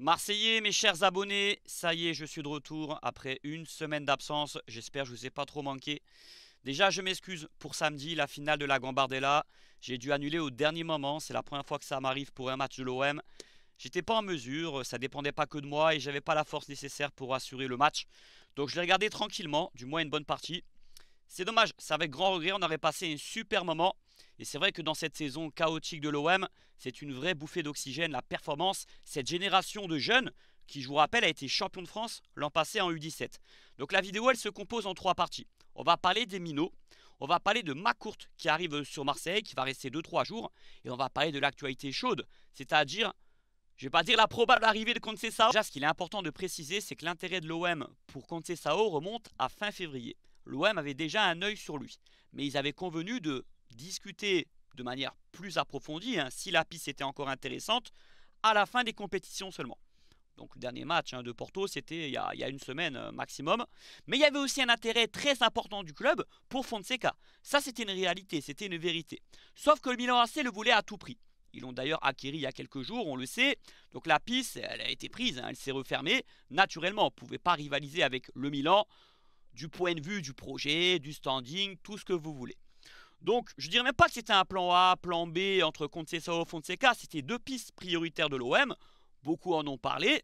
Marseillais, mes chers abonnés, ça y est, je suis de retour après une semaine d'absence. J'espère que je ne vous ai pas trop manqué. Déjà, je m'excuse pour samedi, la finale de la Gambardella. J'ai dû annuler au dernier moment. C'est la première fois que ça m'arrive pour un match de l'OM. J'étais pas en mesure, ça dépendait pas que de moi et j'avais pas la force nécessaire pour assurer le match. Donc je l'ai regardé tranquillement, du moins une bonne partie. C'est dommage, c'est avec grand regret, on aurait passé un super moment. Et c'est vrai que dans cette saison chaotique de l'OM, c'est une vraie bouffée d'oxygène, la performance, cette génération de jeunes qui, je vous rappelle, a été champion de France l'an passé en U17. Donc la vidéo, elle se compose en trois parties. On va parler des minots, on va parler de Macourt qui arrive sur Marseille, qui va rester 2-3 jours, et on va parler de l'actualité chaude, c'est-à-dire je vais pas dire la probable arrivée de Conte Déjà, ce qu'il est important de préciser, c'est que l'intérêt de l'OM pour Conte remonte à fin février. L'OM avait déjà un œil sur lui, mais ils avaient convenu de discuter de manière plus approfondie, hein, si la piste était encore intéressante, à la fin des compétitions seulement. Donc le dernier match hein, de Porto, c'était il, y a une semaine euh, maximum. Mais il y avait aussi un intérêt très important du club pour Fonseca. Ça, c'était une réalité, c'était une vérité. Sauf que le Milan AC le voulait à tout prix. Ils l'ont d'ailleurs acquéri il y a quelques jours, on le sait. Donc la piste, elle a été prise, hein, elle s'est refermée. Naturellement, on ne pouvait pas rivaliser avec le Milan du point de vue du projet, du standing, tout ce que vous voulez. Donc, je dirais même pas que c'était un plan A, plan B entre Contessao et Fonseca. C'était deux pistes prioritaires de l'OM. Beaucoup en ont parlé.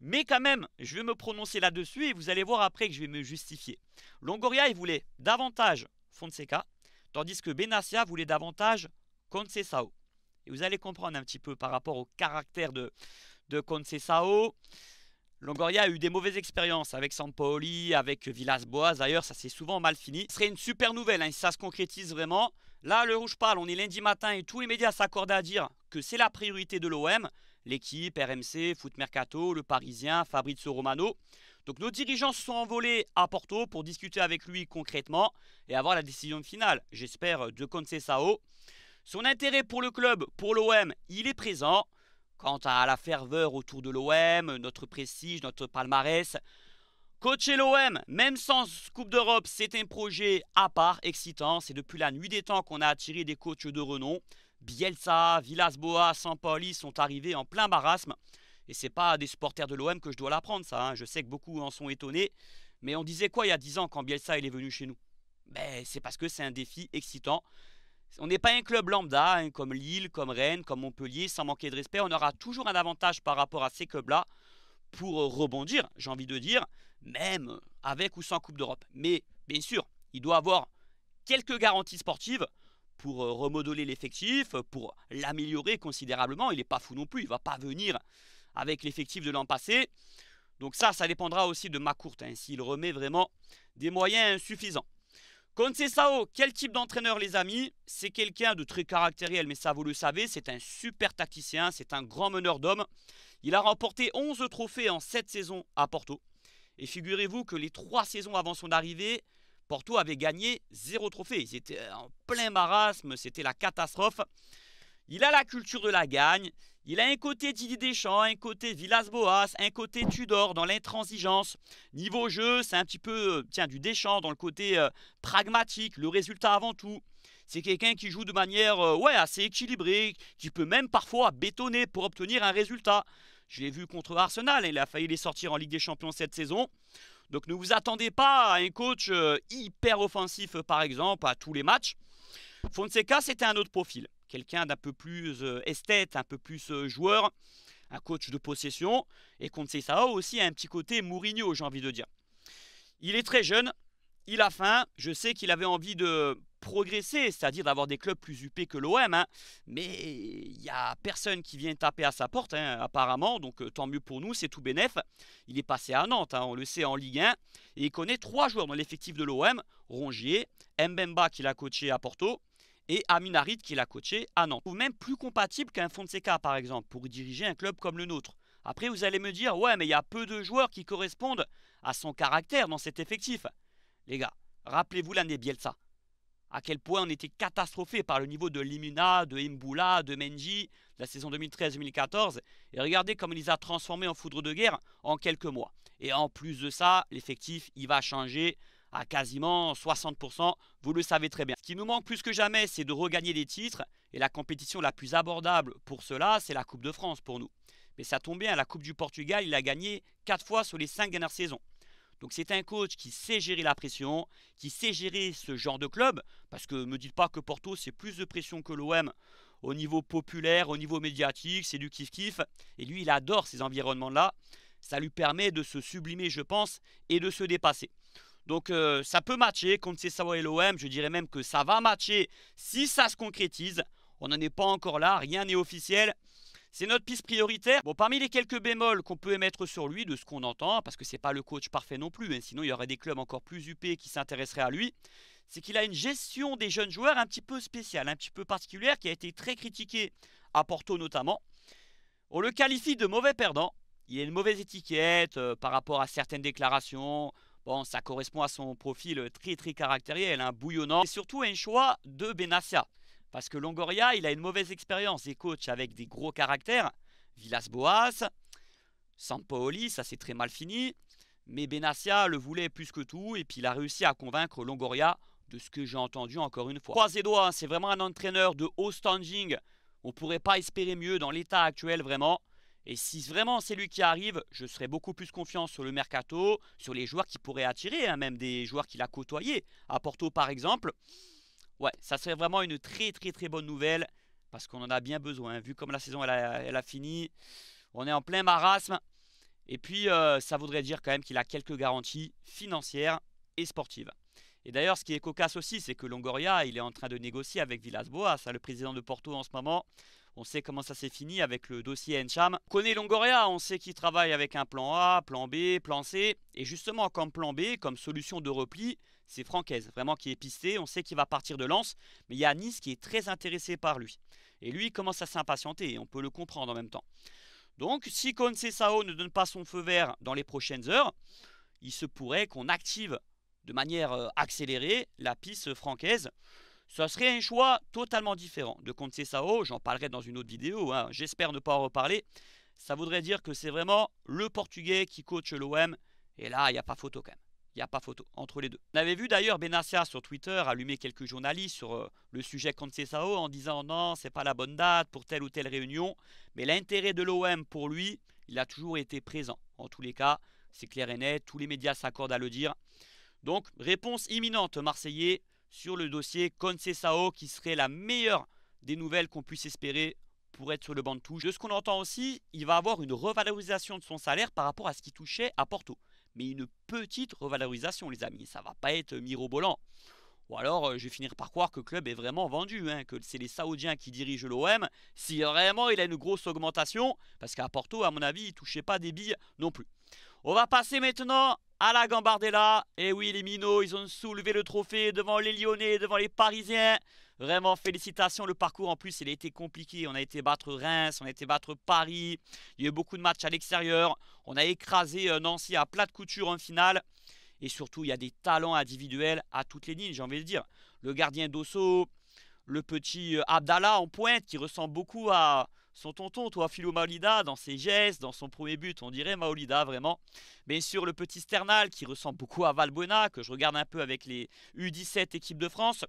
Mais quand même, je vais me prononcer là-dessus et vous allez voir après que je vais me justifier. Longoria, il voulait davantage Fonseca, tandis que Benassia voulait davantage Concesao. Et vous allez comprendre un petit peu par rapport au caractère de, de Concesao. Longoria a eu des mauvaises expériences avec Sampaoli, avec Villas-Boas. D'ailleurs, ça s'est souvent mal fini. Ce serait une super nouvelle hein, si ça se concrétise vraiment. Là, le rouge parle, on est lundi matin et tous les médias s'accordent à dire que c'est la priorité de l'OM. L'équipe, RMC, Foot Mercato, Le Parisien, Fabrizio Romano. Donc nos dirigeants se sont envolés à Porto pour discuter avec lui concrètement et avoir la décision finale, j'espère, de Sao. Son intérêt pour le club, pour l'OM, il est présent quant à la ferveur autour de l'OM, notre prestige, notre palmarès. Coacher l'OM, même sans Coupe d'Europe, c'est un projet à part, excitant. C'est depuis la nuit des temps qu'on a attiré des coachs de renom. Bielsa, Villas-Boas, Sampoli sont arrivés en plein marasme. Et c'est pas des supporters de l'OM que je dois l'apprendre, ça. Hein. Je sais que beaucoup en sont étonnés. Mais on disait quoi il y a 10 ans quand Bielsa est venu chez nous ben, C'est parce que c'est un défi excitant. On n'est pas un club lambda, hein, comme Lille, comme Rennes, comme Montpellier, sans manquer de respect. On aura toujours un avantage par rapport à ces clubs-là pour euh, rebondir, j'ai envie de dire, même avec ou sans Coupe d'Europe. Mais bien sûr, il doit avoir quelques garanties sportives pour euh, remodeler l'effectif, pour l'améliorer considérablement. Il n'est pas fou non plus, il ne va pas venir avec l'effectif de l'an passé. Donc ça, ça dépendra aussi de ma hein, s'il remet vraiment des moyens suffisants. Sao, quel type d'entraîneur les amis C'est quelqu'un de très caractériel, mais ça vous le savez, c'est un super tacticien, c'est un grand meneur d'hommes. Il a remporté 11 trophées en 7 saisons à Porto. Et figurez-vous que les 3 saisons avant son arrivée, Porto avait gagné 0 trophée. Ils étaient en plein marasme, c'était la catastrophe. Il a la culture de la gagne, il a un côté Didier Deschamps, un côté Villas-Boas, un côté Tudor dans l'intransigeance. Niveau jeu, c'est un petit peu euh, tiens, du Deschamps dans le côté euh, pragmatique, le résultat avant tout. C'est quelqu'un qui joue de manière euh, ouais, assez équilibrée, qui peut même parfois bétonner pour obtenir un résultat. Je l'ai vu contre Arsenal, il a failli les sortir en Ligue des Champions cette saison. Donc ne vous attendez pas à un coach hyper offensif par exemple à tous les matchs. Fonseca, c'était un autre profil, quelqu'un d'un peu plus euh, esthète, un peu plus euh, joueur, un coach de possession. Et Sao aussi a un petit côté Mourinho, j'ai envie de dire. Il est très jeune, il a faim, je sais qu'il avait envie de progresser, c'est-à-dire d'avoir des clubs plus huppés que l'OM. Hein. Mais il n'y a personne qui vient taper à sa porte, hein, apparemment. Donc euh, tant mieux pour nous, c'est tout bénef. Il est passé à Nantes, hein, on le sait, en Ligue 1. Et il connaît trois joueurs dans l'effectif de l'OM. Rongier, Mbemba qu'il a coaché à Porto, et Amin Harit qui l'a coaché à Nantes. Ou même plus compatible qu'un Fonseca par exemple pour diriger un club comme le nôtre. Après vous allez me dire ouais mais il y a peu de joueurs qui correspondent à son caractère dans cet effectif. Les gars, rappelez-vous l'année Bielsa. À quel point on était catastrophé par le niveau de Limina, de Mboula, de Menji la saison 2013-2014 et regardez comme il les a transformés en foudre de guerre en quelques mois. Et en plus de ça, l'effectif il va changer à quasiment 60%, vous le savez très bien. Ce qui nous manque plus que jamais, c'est de regagner des titres, et la compétition la plus abordable pour cela, c'est la Coupe de France pour nous. Mais ça tombe bien, la Coupe du Portugal, il a gagné 4 fois sur les 5 dernières saisons. Donc c'est un coach qui sait gérer la pression, qui sait gérer ce genre de club, parce que ne me dites pas que Porto, c'est plus de pression que l'OM au niveau populaire, au niveau médiatique, c'est du kiff-kiff, et lui, il adore ces environnements-là. Ça lui permet de se sublimer, je pense, et de se dépasser. Donc euh, ça peut matcher contre Savoie et l'OM. Je dirais même que ça va matcher si ça se concrétise. On n'en est pas encore là, rien n'est officiel. C'est notre piste prioritaire. Bon, parmi les quelques bémols qu'on peut émettre sur lui, de ce qu'on entend, parce que ce n'est pas le coach parfait non plus, mais hein, sinon il y aurait des clubs encore plus huppés qui s'intéresseraient à lui, c'est qu'il a une gestion des jeunes joueurs un petit peu spéciale, un petit peu particulière, qui a été très critiquée à Porto notamment. On le qualifie de mauvais perdant. Il a une mauvaise étiquette euh, par rapport à certaines déclarations, Bon, ça correspond à son profil très très caractériel, un hein, bouillonnant. Et surtout un choix de Benassia. Parce que Longoria, il a une mauvaise expérience des coachs avec des gros caractères. Villas-Boas, Sampaoli, ça s'est très mal fini. Mais Benassia le voulait plus que tout et puis il a réussi à convaincre Longoria de ce que j'ai entendu encore une fois. Croisez doigts, hein, c'est vraiment un entraîneur de haut standing. On pourrait pas espérer mieux dans l'état actuel vraiment. Et si vraiment c'est lui qui arrive, je serais beaucoup plus confiant sur le mercato, sur les joueurs qui pourraient attirer, hein, même des joueurs qu'il a côtoyés. À Porto, par exemple, ouais, ça serait vraiment une très très très bonne nouvelle parce qu'on en a bien besoin. Hein. Vu comme la saison elle a, fini, on est en plein marasme. Et puis, euh, ça voudrait dire quand même qu'il a quelques garanties financières et sportives. Et d'ailleurs, ce qui est cocasse aussi, c'est que Longoria, il est en train de négocier avec Villas-Boas, hein, le président de Porto en ce moment. On sait comment ça s'est fini avec le dossier Encham. connaît Longoria, on sait qu'il travaille avec un plan A, plan B, plan C. Et justement, comme plan B, comme solution de repli, c'est Franquez, vraiment qui est pisté. On sait qu'il va partir de Lens, mais il y a Nice qui est très intéressé par lui. Et lui, il commence à s'impatienter, on peut le comprendre en même temps. Donc, si Sao ne donne pas son feu vert dans les prochaines heures, il se pourrait qu'on active de manière euh, accélérée la piste francaise. ce serait un choix totalement différent de Conte Sao, j'en parlerai dans une autre vidéo, hein. j'espère ne pas en reparler. Ça voudrait dire que c'est vraiment le Portugais qui coach l'OM, et là, il n'y a pas photo quand même. Il n'y a pas photo entre les deux. On avait vu d'ailleurs Benassia sur Twitter allumer quelques journalistes sur euh, le sujet Conte Sao en disant non, c'est pas la bonne date pour telle ou telle réunion, mais l'intérêt de l'OM pour lui, il a toujours été présent. En tous les cas, c'est clair et net, tous les médias s'accordent à le dire. Donc réponse imminente Marseillais sur le dossier Sao qui serait la meilleure des nouvelles qu'on puisse espérer pour être sur le banc de touche. De ce qu'on entend aussi, il va avoir une revalorisation de son salaire par rapport à ce qu'il touchait à Porto. Mais une petite revalorisation les amis, ça va pas être mirobolant. Ou alors, euh, je vais finir par croire que le club est vraiment vendu, hein, que c'est les Saoudiens qui dirigent l'OM, si vraiment il a une grosse augmentation, parce qu'à Porto, à mon avis, il ne touchait pas des billes non plus. On va passer maintenant à la Gambardella. Et oui, les Minots, ils ont soulevé le trophée devant les Lyonnais, devant les Parisiens. Vraiment, félicitations. Le parcours, en plus, il a été compliqué. On a été battre Reims, on a été battre Paris. Il y a eu beaucoup de matchs à l'extérieur. On a écrasé euh, Nancy à plat de couture en finale. Et surtout, il y a des talents individuels à toutes les lignes, j'ai envie de dire. Le gardien d'Osso, le petit euh, Abdallah en pointe qui ressemble beaucoup à, son tonton, toi, Philo Maolida, dans ses gestes, dans son premier but, on dirait Maolida vraiment. Mais sur le petit Sternal qui ressemble beaucoup à Valbuena, que je regarde un peu avec les U17 équipes de France,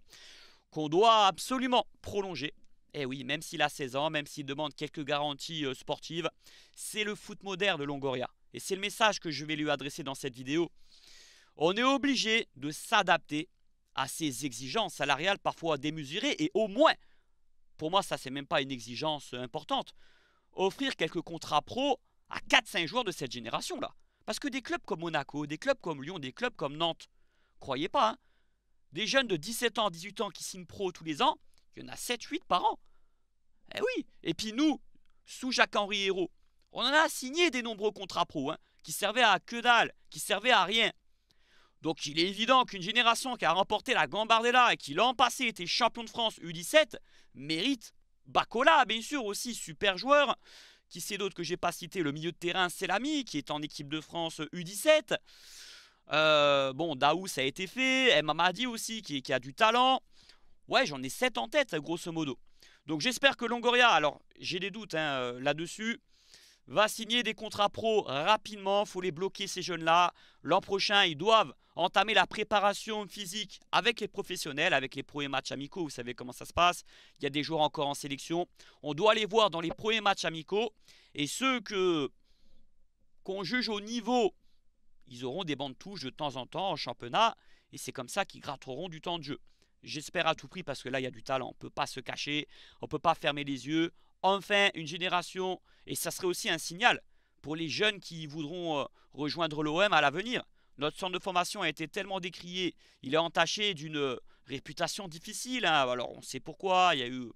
qu'on doit absolument prolonger. Et eh oui, même s'il a 16 ans, même s'il demande quelques garanties euh, sportives, c'est le foot moderne de Longoria. Et c'est le message que je vais lui adresser dans cette vidéo. On est obligé de s'adapter à ses exigences salariales parfois démesurées et au moins pour moi, ça, c'est même pas une exigence importante. Offrir quelques contrats pro à 4-5 joueurs de cette génération-là. Parce que des clubs comme Monaco, des clubs comme Lyon, des clubs comme Nantes, croyez pas, hein. des jeunes de 17 ans, 18 ans qui signent pro tous les ans, il y en a 7-8 par an. Eh oui Et puis nous, sous Jacques-Henri Hérault, on en a signé des nombreux contrats pro, hein, qui servaient à que dalle, qui servaient à rien. Donc il est évident qu'une génération qui a remporté la Gambardella et qui l'an passé était champion de France U17 mérite Bacola, bien sûr, aussi super joueur. Qui c'est d'autre que j'ai pas cité Le milieu de terrain, c'est l'ami, qui est en équipe de France U17. Euh, bon, Daou, ça a été fait. dit aussi, qui, qui, a du talent. Ouais, j'en ai 7 en tête, grosso modo. Donc j'espère que Longoria, alors j'ai des doutes hein, euh, là-dessus, va signer des contrats pro rapidement. faut les bloquer, ces jeunes-là. L'an prochain, ils doivent entamer la préparation physique avec les professionnels, avec les premiers matchs amicaux. Vous savez comment ça se passe. Il y a des joueurs encore en sélection. On doit les voir dans les premiers matchs amicaux. Et ceux que qu'on juge au niveau, ils auront des bandes touches de temps en temps en championnat. Et c'est comme ça qu'ils gratteront du temps de jeu. J'espère à tout prix parce que là, il y a du talent. On ne peut pas se cacher. On ne peut pas fermer les yeux. Enfin, une génération. Et ça serait aussi un signal pour les jeunes qui voudront euh, rejoindre l'OM à l'avenir. Notre centre de formation a été tellement décrié, il est entaché d'une réputation difficile. Hein. Alors on sait pourquoi, il y a eu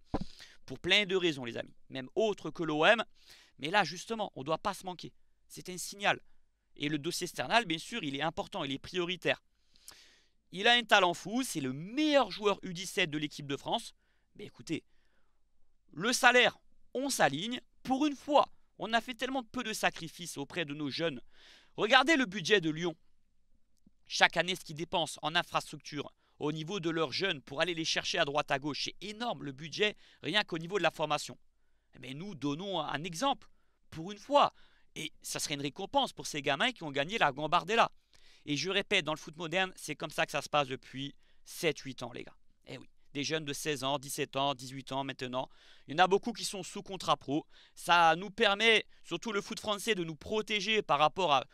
pour plein de raisons les amis, même autres que l'OM. Mais là justement, on ne doit pas se manquer. C'est un signal. Et le dossier Sternal, bien sûr, il est important, il est prioritaire. Il a un talent fou, c'est le meilleur joueur U17 de l'équipe de France. Mais écoutez, le salaire, on s'aligne. Pour une fois, on a fait tellement peu de sacrifices auprès de nos jeunes. Regardez le budget de Lyon chaque année ce qu'ils dépensent en infrastructure au niveau de leurs jeunes pour aller les chercher à droite à gauche, c'est énorme le budget rien qu'au niveau de la formation. Mais nous donnons un exemple, pour une fois, et ça serait une récompense pour ces gamins qui ont gagné la Gambardella. Et je répète, dans le foot moderne, c'est comme ça que ça se passe depuis 7-8 ans, les gars. Eh oui, des jeunes de 16 ans, 17 ans, 18 ans maintenant. Il y en a beaucoup qui sont sous contrat pro. Ça nous permet, surtout le foot français, de nous protéger par rapport à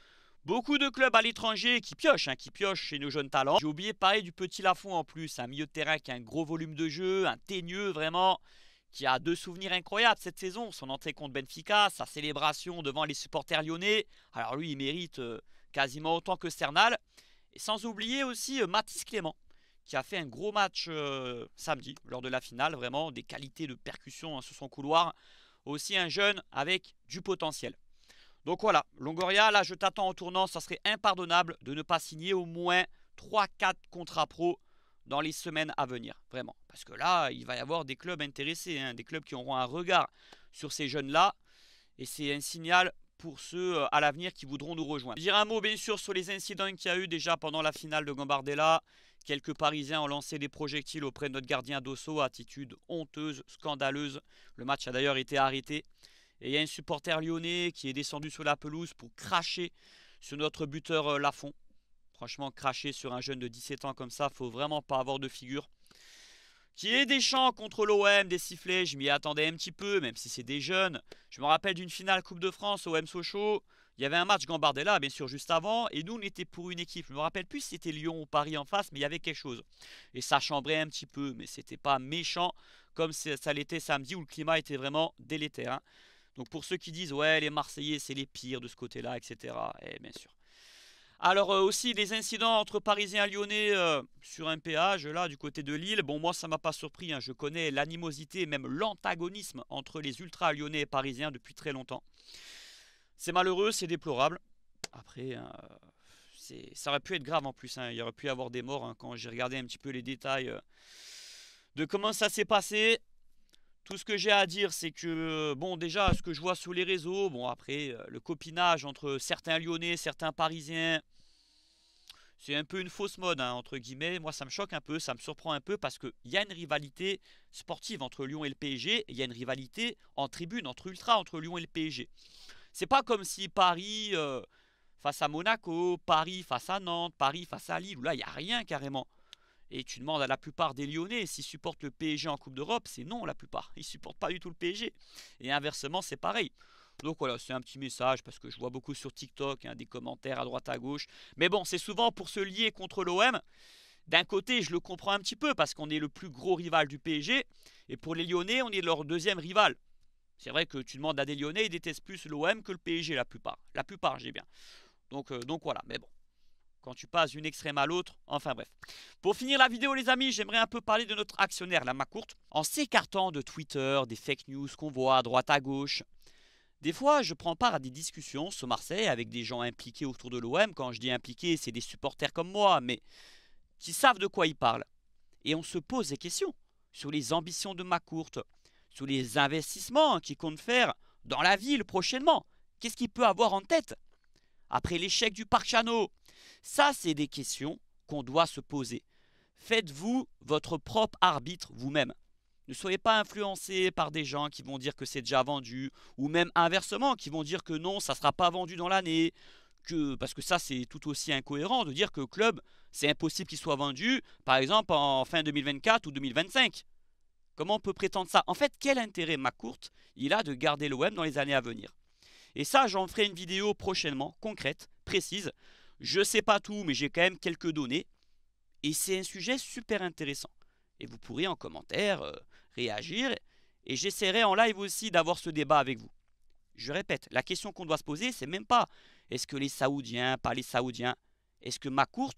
Beaucoup de clubs à l'étranger qui piochent, hein, qui piochent chez nos jeunes talents. J'ai oublié de parler du petit Lafont en plus, un milieu de terrain qui a un gros volume de jeu, un teigneux vraiment, qui a deux souvenirs incroyables cette saison. Son entrée contre Benfica, sa célébration devant les supporters lyonnais. Alors lui, il mérite euh, quasiment autant que Sternal. Et sans oublier aussi euh, Mathis Clément, qui a fait un gros match euh, samedi lors de la finale. Vraiment, des qualités de percussion hein, sous son couloir. Aussi un jeune avec du potentiel. Donc voilà, Longoria, là je t'attends en tournant, ça serait impardonnable de ne pas signer au moins 3-4 contrats pro dans les semaines à venir, vraiment. Parce que là, il va y avoir des clubs intéressés, hein, des clubs qui auront un regard sur ces jeunes-là. Et c'est un signal pour ceux euh, à l'avenir qui voudront nous rejoindre. Je un mot bien sûr sur les incidents qu'il y a eu déjà pendant la finale de Gambardella. Quelques Parisiens ont lancé des projectiles auprès de notre gardien Dosso, attitude honteuse, scandaleuse. Le match a d'ailleurs été arrêté et il y a un supporter lyonnais qui est descendu sur la pelouse pour cracher sur notre buteur euh, Lafont. Franchement, cracher sur un jeune de 17 ans comme ça, faut vraiment pas avoir de figure. Qui est des chants contre l'OM, des sifflets, je m'y attendais un petit peu, même si c'est des jeunes. Je me rappelle d'une finale Coupe de France, OM Sochaux. Il y avait un match Gambardella, bien sûr, juste avant, et nous, on était pour une équipe. Je me rappelle plus si c'était Lyon ou Paris en face, mais il y avait quelque chose. Et ça chambrait un petit peu, mais c'était pas méchant comme ça l'était samedi où le climat était vraiment délétère. Hein. Donc pour ceux qui disent ouais les Marseillais c'est les pires de ce côté-là, etc. et eh, bien sûr. Alors euh, aussi les incidents entre Parisiens et Lyonnais euh, sur un péage là du côté de Lille. Bon moi ça ne m'a pas surpris. Hein, je connais l'animosité même l'antagonisme entre les ultra lyonnais et parisiens depuis très longtemps. C'est malheureux, c'est déplorable. Après. Hein, ça aurait pu être grave en plus. Hein, il aurait pu y avoir des morts quand j'ai regardé un petit peu les détails euh, de comment ça s'est passé. Tout ce que j'ai à dire, c'est que, euh, bon, déjà, ce que je vois sur les réseaux, bon, après, euh, le copinage entre certains Lyonnais, certains Parisiens, c'est un peu une fausse mode, hein, entre guillemets. Moi, ça me choque un peu, ça me surprend un peu, parce qu'il y a une rivalité sportive entre Lyon et le PSG, il y a une rivalité en tribune, entre ultra, entre Lyon et le PSG. C'est pas comme si Paris euh, face à Monaco, Paris face à Nantes, Paris face à Lille, où là, il n'y a rien carrément. Et tu demandes à la plupart des Lyonnais s'ils supportent le PSG en Coupe d'Europe, c'est non la plupart. Ils supportent pas du tout le PSG. Et inversement, c'est pareil. Donc voilà, c'est un petit message parce que je vois beaucoup sur TikTok hein, des commentaires à droite à gauche. Mais bon, c'est souvent pour se lier contre l'OM. D'un côté, je le comprends un petit peu parce qu'on est le plus gros rival du PSG. Et pour les Lyonnais, on est leur deuxième rival. C'est vrai que tu demandes à des Lyonnais, ils détestent plus l'OM que le PSG la plupart. La plupart, j'ai bien. Donc, euh, donc voilà, mais bon quand tu passes d'une extrême à l'autre, enfin bref. Pour finir la vidéo les amis, j'aimerais un peu parler de notre actionnaire, la Macourte, en s'écartant de Twitter, des fake news qu'on voit à droite à gauche. Des fois, je prends part à des discussions sur Marseille avec des gens impliqués autour de l'OM. Quand je dis impliqués, c'est des supporters comme moi, mais qui savent de quoi ils parlent. Et on se pose des questions sur les ambitions de Macourte, sur les investissements qu'il compte faire dans la ville prochainement. Qu'est-ce qu'il peut avoir en tête Après l'échec du Parc Chano, ça, c'est des questions qu'on doit se poser. Faites-vous votre propre arbitre vous-même. Ne soyez pas influencé par des gens qui vont dire que c'est déjà vendu, ou même inversement, qui vont dire que non, ça ne sera pas vendu dans l'année. Que, parce que ça, c'est tout aussi incohérent de dire que club, c'est impossible qu'il soit vendu, par exemple, en fin 2024 ou 2025. Comment on peut prétendre ça En fait, quel intérêt courte, il a de garder l'OM dans les années à venir Et ça, j'en ferai une vidéo prochainement, concrète, précise, je sais pas tout, mais j'ai quand même quelques données. Et c'est un sujet super intéressant. Et vous pourrez en commentaire euh, réagir. Et j'essaierai en live aussi d'avoir ce débat avec vous. Je répète, la question qu'on doit se poser, c'est même pas est-ce que les Saoudiens, pas les Saoudiens, est-ce que Macourt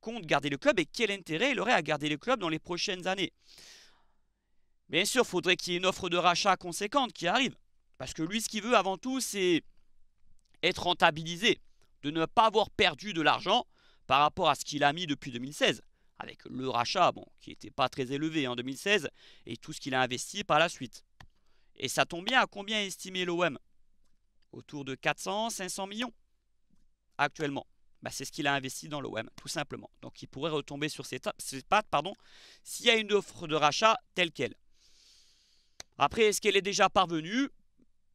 compte garder le club et quel intérêt il aurait à garder le club dans les prochaines années Bien sûr, faudrait qu'il y ait une offre de rachat conséquente qui arrive. Parce que lui, ce qu'il veut avant tout, c'est être rentabilisé de ne pas avoir perdu de l'argent par rapport à ce qu'il a mis depuis 2016, avec le rachat, bon, qui n'était pas très élevé en 2016, et tout ce qu'il a investi par la suite. Et ça tombe bien, à combien est estimé l'OM Autour de 400, 500 millions actuellement. Bah, c'est ce qu'il a investi dans l'OM, tout simplement. Donc il pourrait retomber sur ses, ses pattes s'il y a une offre de rachat telle qu'elle. Après, est-ce qu'elle est déjà parvenue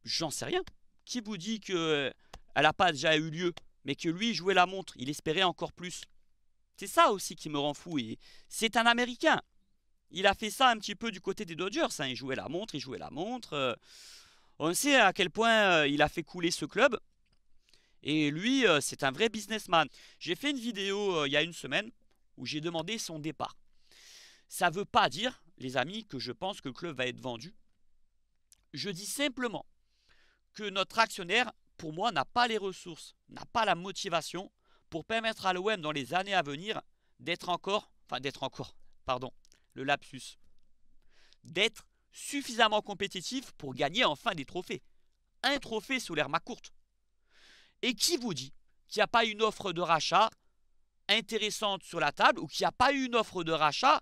J'en sais rien. Qui vous dit qu'elle euh, n'a pas déjà eu lieu mais que lui jouait la montre, il espérait encore plus. C'est ça aussi qui me rend fou. c'est un Américain. Il a fait ça un petit peu du côté des Dodgers. Hein. Il jouait la montre, il jouait la montre. Euh. on sait à quel point euh, il a fait couler ce club. Et lui, euh, c'est un vrai businessman. J'ai fait une vidéo il y a une semaine où j'ai demandé son départ. Ça ne veut pas dire, les amis, que je pense que le club va être vendu. Je dis simplement que notre actionnaire pour moi, n'a pas les ressources, n'a pas la motivation pour permettre à l'OM dans les années à venir d'être encore, enfin d'être encore, pardon, le lapsus, d'être suffisamment compétitif pour gagner enfin des trophées. Un trophée sous l'herma courte. Et qui vous dit qu'il n'y a pas une offre de rachat intéressante sur la table ou qu'il n'y a pas une offre de rachat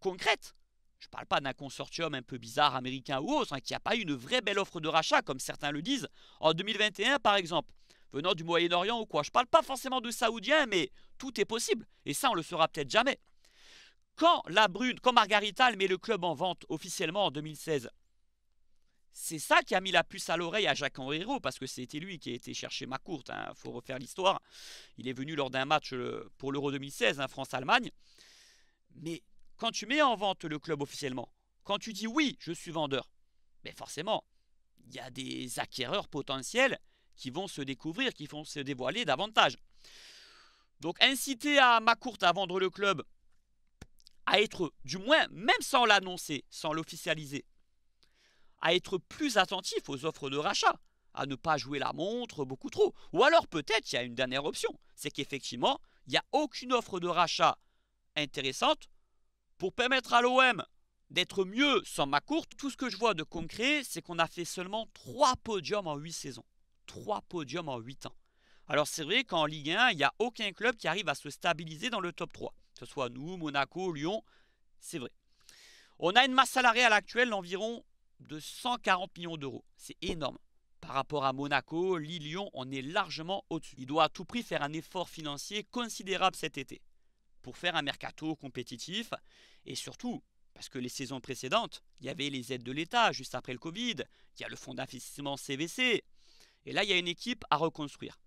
concrète je ne parle pas d'un consortium un peu bizarre américain ou autre, hein, qui n'a pas eu une vraie belle offre de rachat, comme certains le disent, en 2021 par exemple, venant du Moyen-Orient ou quoi. Je ne parle pas forcément de Saoudiens, mais tout est possible, et ça on le saura peut-être jamais. Quand la Brune, quand Margarita met le club en vente officiellement en 2016, c'est ça qui a mis la puce à l'oreille à Jacques Henriot, parce que c'était lui qui a été chercher Macourt. Il hein, faut refaire l'histoire. Il est venu lors d'un match euh, pour l'Euro 2016, hein, France-Allemagne. Mais quand tu mets en vente le club officiellement, quand tu dis oui, je suis vendeur, mais ben forcément, il y a des acquéreurs potentiels qui vont se découvrir, qui vont se dévoiler davantage. Donc inciter à ma courte à vendre le club, à être, du moins, même sans l'annoncer, sans l'officialiser, à être plus attentif aux offres de rachat, à ne pas jouer la montre beaucoup trop. Ou alors peut-être il y a une dernière option, c'est qu'effectivement, il n'y a aucune offre de rachat intéressante pour permettre à l'OM d'être mieux sans ma courte, tout ce que je vois de concret, c'est qu'on a fait seulement 3 podiums en 8 saisons. 3 podiums en 8 ans. Alors c'est vrai qu'en Ligue 1, il n'y a aucun club qui arrive à se stabiliser dans le top 3. Que ce soit nous, Monaco, Lyon, c'est vrai. On a une masse salariale actuelle d'environ 140 millions d'euros. C'est énorme. Par rapport à Monaco, Lille, Lyon, on est largement au-dessus. Il doit à tout prix faire un effort financier considérable cet été pour faire un mercato compétitif et surtout parce que les saisons précédentes, il y avait les aides de l'État juste après le Covid, il y a le fonds d'investissement CVC, et là il y a une équipe à reconstruire.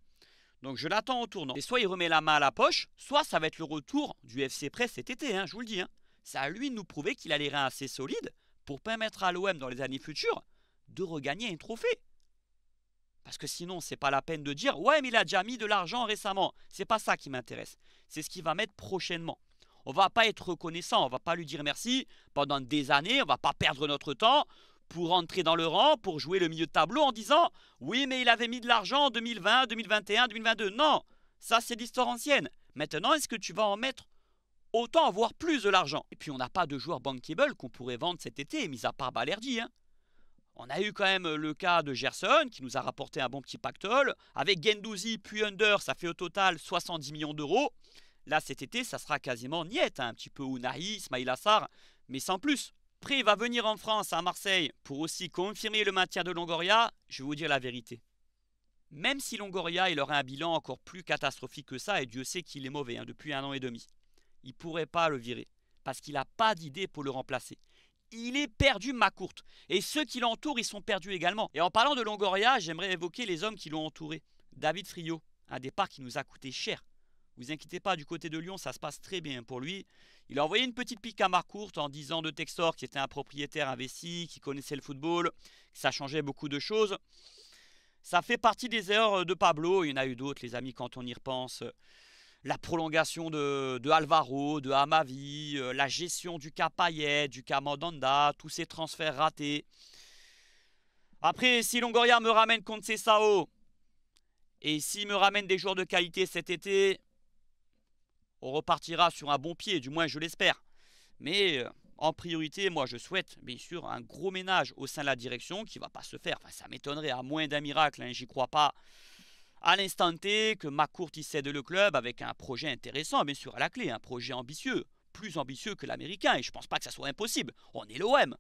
Donc je l'attends au tournant. Et soit il remet la main à la poche, soit ça va être le retour du FC Presse cet été, hein, je vous le dis. Ça hein. a lui de nous prouver qu'il a les reins assez solides pour permettre à l'OM dans les années futures de regagner un trophée. Parce que sinon, c'est pas la peine de dire ouais, mais il a déjà mis de l'argent récemment. C'est pas ça qui m'intéresse. C'est ce qu'il va mettre prochainement. On va pas être reconnaissant, on va pas lui dire merci pendant des années, on va pas perdre notre temps pour entrer dans le rang, pour jouer le milieu de tableau en disant oui, mais il avait mis de l'argent en 2020, 2021, 2022. Non, ça c'est l'histoire ancienne. Maintenant, est-ce que tu vas en mettre autant, voire plus de l'argent Et puis on n'a pas de joueurs bankable qu'on pourrait vendre cet été, mis à part Balerdi. Hein. On a eu quand même euh, le cas de Gerson qui nous a rapporté un bon petit pactole. Avec Gendouzi puis Under, ça fait au total 70 millions d'euros. Là, cet été, ça sera quasiment niette, hein, un petit peu Ounahi, Ismail Assar, mais sans plus. Pré va venir en France, à Marseille, pour aussi confirmer le maintien de Longoria. Je vais vous dire la vérité. Même si Longoria, il aurait un bilan encore plus catastrophique que ça, et Dieu sait qu'il est mauvais hein, depuis un an et demi, il pourrait pas le virer, parce qu'il n'a pas d'idée pour le remplacer il est perdu ma courte. Et ceux qui l'entourent, ils sont perdus également. Et en parlant de Longoria, j'aimerais évoquer les hommes qui l'ont entouré. David Friot, un départ qui nous a coûté cher. Vous inquiétez pas, du côté de Lyon, ça se passe très bien pour lui. Il a envoyé une petite pique à Marcourt en disant de Textor qui était un propriétaire investi, qui connaissait le football, que ça changeait beaucoup de choses. Ça fait partie des erreurs de Pablo, il y en a eu d'autres, les amis, quand on y repense la prolongation de, Alvaro, de Amavi, euh, la gestion du cas Payet, du cas tous ces transferts ratés. Après, si Longoria me ramène contre Sao et s'il me ramène des joueurs de qualité cet été, on repartira sur un bon pied, du moins je l'espère. Mais euh, en priorité, moi je souhaite bien sûr un gros ménage au sein de la direction qui ne va pas se faire. Enfin, ça m'étonnerait, à moins d'un miracle, hein, j'y crois pas à l'instant T que McCourt y cède le club avec un projet intéressant, bien sûr, à la clé, un projet ambitieux, plus ambitieux que l'américain, et je pense pas que ça soit impossible. On est l'OM,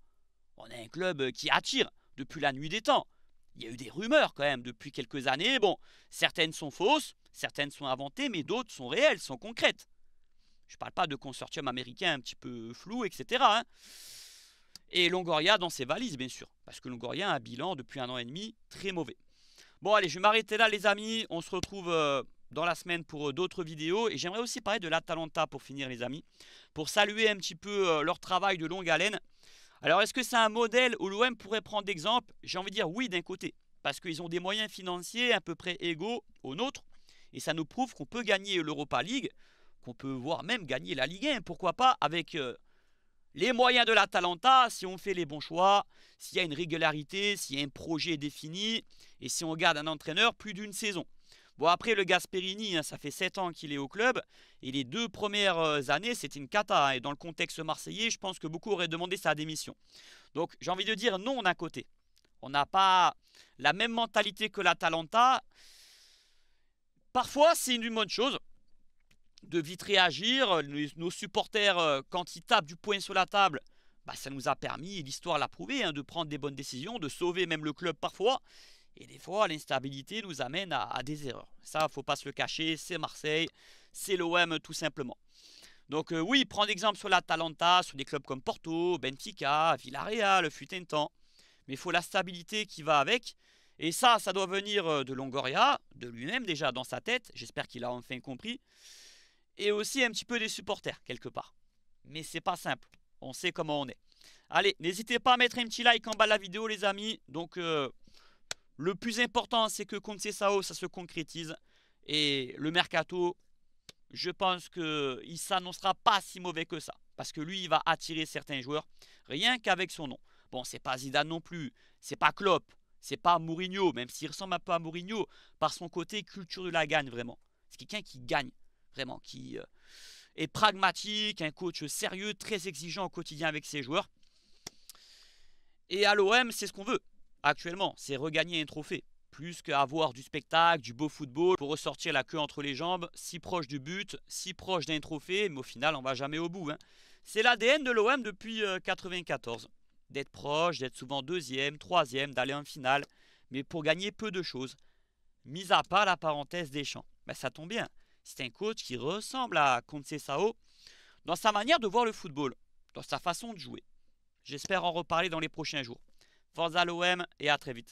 on est un club qui attire depuis la nuit des temps. Il y a eu des rumeurs quand même depuis quelques années, bon, certaines sont fausses, certaines sont inventées, mais d'autres sont réelles, sont concrètes. Je ne parle pas de consortium américain un petit peu flou, etc. Hein. Et Longoria dans ses valises, bien sûr, parce que Longoria a un bilan depuis un an et demi très mauvais. Bon, allez, je vais m'arrêter là, les amis. On se retrouve euh, dans la semaine pour euh, d'autres vidéos. Et j'aimerais aussi parler de l'Atalanta pour finir, les amis. Pour saluer un petit peu euh, leur travail de longue haleine. Alors, est-ce que c'est un modèle où l'OM pourrait prendre d'exemple J'ai envie de dire oui d'un côté. Parce qu'ils ont des moyens financiers à peu près égaux aux nôtres. Et ça nous prouve qu'on peut gagner l'Europa League, qu'on peut voir même gagner la Ligue 1, pourquoi pas, avec les moyens de l'Atalanta, si on fait les bons choix, s'il y a une régularité, s'il y a un projet défini, et si on garde un entraîneur plus d'une saison. Bon, après le Gasperini, hein, ça fait 7 ans qu'il est au club, et les deux premières euh, années, c'était une cata. Hein, et dans le contexte marseillais, je pense que beaucoup auraient demandé sa démission. Donc j'ai envie de dire non d'un côté. On n'a pas la même mentalité que l'Atalanta. Parfois, c'est une bonne chose de vite réagir. Euh, nos supporters, euh, quand ils tapent du poing sur la table, bah, ça nous a permis, l'histoire l'a prouvé, hein, de prendre des bonnes décisions, de sauver même le club parfois. Et des fois, l'instabilité nous amène à, des erreurs. Ça, il faut pas se le cacher, c'est Marseille, c'est l'OM tout simplement. Donc euh, oui, prendre exemple sur la Talenta, sur des clubs comme Porto, Benfica, Villarreal, fut temps. Mais il faut la stabilité qui va avec. Et ça, ça doit venir de Longoria, de lui-même déjà dans sa tête. J'espère qu'il a enfin compris et aussi un petit peu des supporters quelque part. Mais c'est pas simple, on sait comment on est. Allez, n'hésitez pas à mettre un petit like en bas de la vidéo les amis. Donc euh, le plus important c'est que Conte Sao ça se concrétise et le mercato je pense qu'il s'annoncera pas si mauvais que ça parce que lui il va attirer certains joueurs rien qu'avec son nom. Bon, c'est pas Zidane non plus, c'est pas Klopp, c'est pas Mourinho, même s'il ressemble un peu à Mourinho par son côté culture de la gagne vraiment. C'est quelqu'un qui gagne vraiment, qui euh, est pragmatique, un coach sérieux, très exigeant au quotidien avec ses joueurs. Et à l'OM, c'est ce qu'on veut actuellement, c'est regagner un trophée. Plus qu'avoir du spectacle, du beau football, pour ressortir la queue entre les jambes, si proche du but, si proche d'un trophée, mais au final, on va jamais au bout. Hein. C'est l'ADN de l'OM depuis 1994. Euh, d'être proche, d'être souvent deuxième, troisième, d'aller en finale, mais pour gagner peu de choses. Mis à part la parenthèse des champs. Mais ben, ça tombe bien. C'est un coach qui ressemble à Sao dans sa manière de voir le football, dans sa façon de jouer. J'espère en reparler dans les prochains jours. Forza l'OM et à très vite.